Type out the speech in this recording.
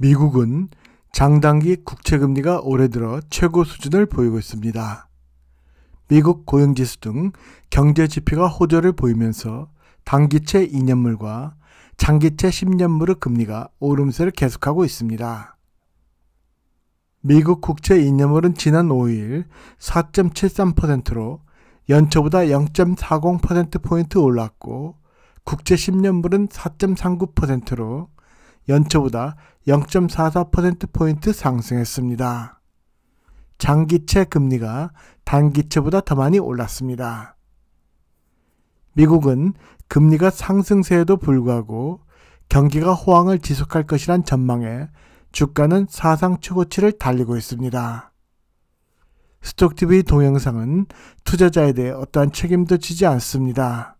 미국은 장단기 국채금리가 올해 들어 최고 수준을 보이고 있습니다. 미국 고용지수 등 경제 지표가 호조를 보이면서 단기채 2년물과 장기채 10년물의 금리가 오름세를 계속하고 있습니다. 미국 국채 2년물은 지난 5일 4.73%로 연초보다 0.40%포인트 올랐고 국채 10년물은 4.39%로 연초보다 0.44%포인트 상승했습니다. 장기채 금리가 단기채보다 더 많이 올랐습니다. 미국은 금리가 상승세에도 불구하고 경기가 호황을 지속할 것이란 전망에 주가는 사상 최고치를 달리고 있습니다. 스톡TV 동영상은 투자자에 대해 어떠한 책임도 지지 않습니다.